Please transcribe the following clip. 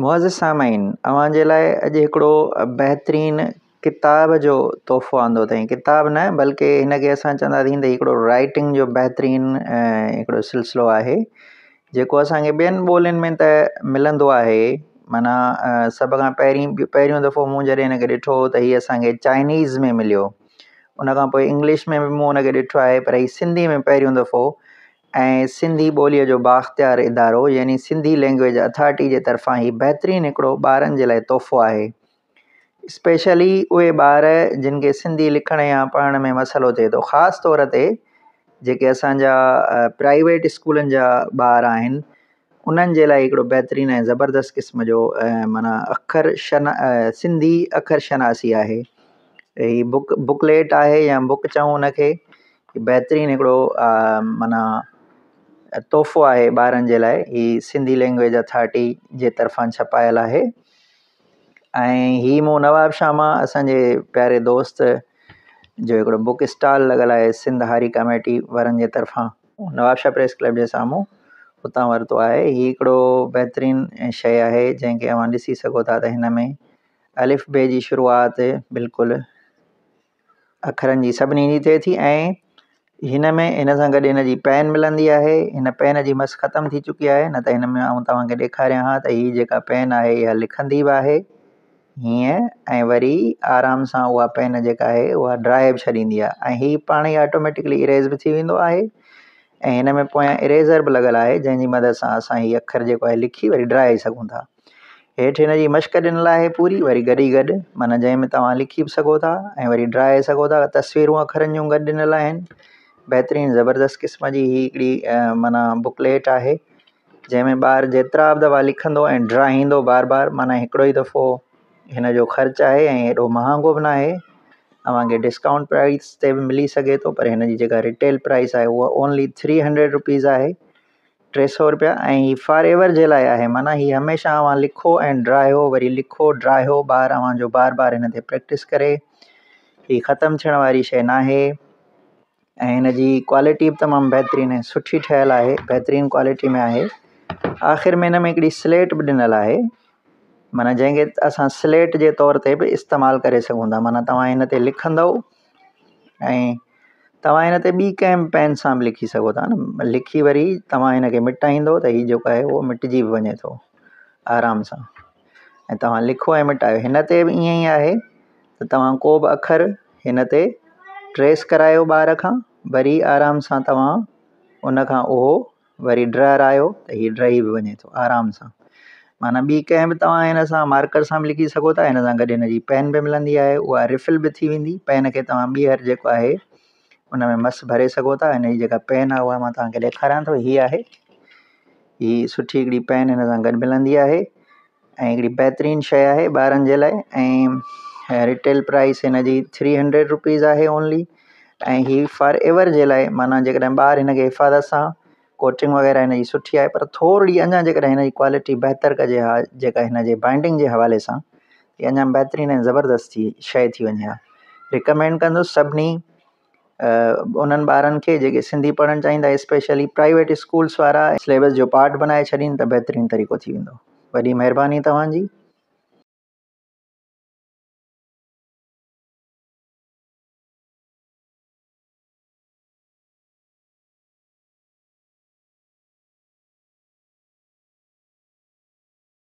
मुआज़ सामाइन अव्हांजे लाइ अॼु हिकिड़ो बहितरीनु किताब जो तोहफ़ो आंदो अथई किताब न बल्कि हिनखे असां चवंदासीं त हिकिड़ो राइटिंग जो बहितरीनु हिकिड़ो सिलसिलो आहे जेको असांखे ॿियनि ॿोलियुनि में त मिलंदो आहे माना सभ खां पहिरीं पहिरियों दफ़ो मूं जॾहिं हिन खे ॾिठो त हीअ असांखे चाइनीज़ में मिलियो उन खां पोइ इंग्लिश में बि मूं हुनखे ॾिठो आहे पर सिंधी में पहिरियों दफ़ो ऐं सिंधी ॿोलीअ जो बाख़्तियार इदारो यानी सिंधी लैंग्वेज अथॉरिटी जे तर्फ़ां ई बहितरीनु हिकिड़ो ॿारनि जे लाइ तोहफ़ो आहे स्पेशली उहे ॿार जिन खे सिंधी लिखण या पढ़ण में मसालो थिए थो ख़ासि तौर ते जेके असांजा प्राइवेट स्कूलनि जा ॿार आहिनि उन्हनि जे लाइ हिकिड़ो बहितरीनु ऐं ज़बरदस्त क़िस्म जो माना अख़र शना सिंधी अख़र शनासी आहे हीअ बुक बुकलेट आहे या बुक चऊं उनखे बहितरीनु हिकिड़ो माना तोहफ़ो आहे ॿारनि जे लाइ हीअ सिंधी लैंग्वेज अथॉरिटी जे तर्फ़ां छपायल आहे ऐं हीअ मूं नवाबशाह मां असांजे प्यारे दोस्त जो हिकिड़ो बुक स्टॉल लॻल आहे सिंध हारी कमेटी वारनि जे तरफ़ां नवाब शाह प्रेस क्लब जे साम्हूं हुतां वरितो आहे हीउ हिकिड़ो बहितरीन शइ आहे जंहिंखे तव्हां ॾिसी सघो था त हिन में अलिफ़ बे जी शुरूआति बिल्कुलु अखरनि जी सभिनी जी थिए थी ऐं हिन में हिन सां गॾु हिन जी पैन मिलंदी आहे हिन पैन जी मस ख़तम थी चुकी आहे न त हिन में आऊं तव्हांखे ॾेखारियां हा त हीअ जेका पैन आहे इहा लिखंदी बि आहे हीअं ऐं वरी आराम सां उहा पैन जेका आहे उहा ड्राए बि छॾींदी आहे ऐं हीअ पाण ई ऑटोमैटिकली इरेज़ बि थी वेंदो आहे ऐं हिन में पोयां इरेज़र बि लॻल आहे जंहिंजी मदद सां असां हीउ अख़र जेको आहे लिखी वरी ड्राए सघूं था हेठि हिन जी मश्क ॾिनल आहे पूरी वरी गॾु ई गॾु माना जंहिंमें तव्हां लिखी बि सघो था ऐं वरी ड्राए सघो था तस्वीरूं अख़रनि जूं गॾु ॾिनल आहिनि बहितरीनु ज़बरदस्त क़िस्म जी हीअ हिकिड़ी माना बुकलेट आहे जंहिंमें ॿार जेतिरा बि दफ़ा लिखंदो ऐं ड्राई ईंदो बार बार माना हिकिड़ो ई दफ़ो हिनजो ख़र्चु आहे ऐं एॾो महांगो बि न आहे तव्हांखे डिस्काउंट प्राइज़ ते बि मिली सघे थो पर हिन जी जेका रिटेल प्राइज़ आहे उहा ओनली थ्री हंड्रेड रुपीस आहे टे सौ रुपिया ऐं हीअ फॉर एवर जे लाइ आहे माना हीअ हमेशह लिखो ऐं ड्रायो वरी लिखो ड्रायो ॿारु अवां बार बार हिन ते प्रैक्टिस करे हीअ ख़तमु थियण वारी शइ ऐं हिन जी क्वालिटी बि तमामु बहितरीनु ऐं सुठी ठहियलु आहे बहितरीनु क्वालिटी में आहे आख़िरि में हिन में हिकिड़ी स्लेट बि ॾिनल आहे माना जंहिंखे असां स्लेट जे तौर ते बि इस्तेमालु करे सघूं था माना तव्हां हिन ते लिखंदव ऐं तव्हां हिन ते ॿी कंहिं पेन सां बि लिखी सघो था न लिखी वरी तव्हां हिन खे मिटाईंदव त हीउ जेको आहे उहो मिटिजी बि वञे थो आराम सां ऐं तव्हां लिखो ऐं मिटायो हिन ते बि ईअं ई आहे त तव्हां को बि अख़रु हिन ते ट्रेस करायो ॿार खां वरी आराम सां तव्हां उनखां उहो वरी ड्रायर आयो त हीअ ड्रही बि वञे थो आराम सां माना ॿी कंहिं बि तव्हां हिन सां मार्कर सां बि लिखी सघो था हिन सां गॾु हिन जी पैन बि मिलंदी आहे उहा रिफिल बि थी वेंदी पेन खे तव्हां ॿीहर जेको आहे हुन में मस भरे सघो था हिन जी जेका पैन आहे उहा मां तव्हांखे ॾेखारियां थो हीअ आहे ही सुठी हिकिड़ी पेन हिन सां गॾु मिलंदी आहे ऐं हिकिड़ी बहितरीनु शइ आहे ॿारनि जे लाइ रिटेल प्राइस हिन थ्री हंड्रेड रुपीज़ आहे ओनली ऐं ही फॉर एवर जे लाइ माना जेकॾहिं ॿार हिन खे हिफ़ाज़त सां कोचिंग वग़ैरह हिन जी सुठी आहे पर थोरी अञा जेकॾहिं हिन जी क्वालिटी बहितर कजे हा जेका हिनजे बाइंडिंग जे हवाले सां हीअ अञा बहितरीन ऐं ज़बरदस्त शइ थी वञे हा रिकमेंड कंदुसि सभिनी उन्हनि ॿारनि खे जेके सिंधी पढ़णु चाहींदा स्पेशली प्राइवेट स्कूल्स वारा सिलेबस जो पार्ट बनाए छॾीनि त बहितरीन तरीक़ो थी वेंदो वॾी महिरबानी तव्हांजी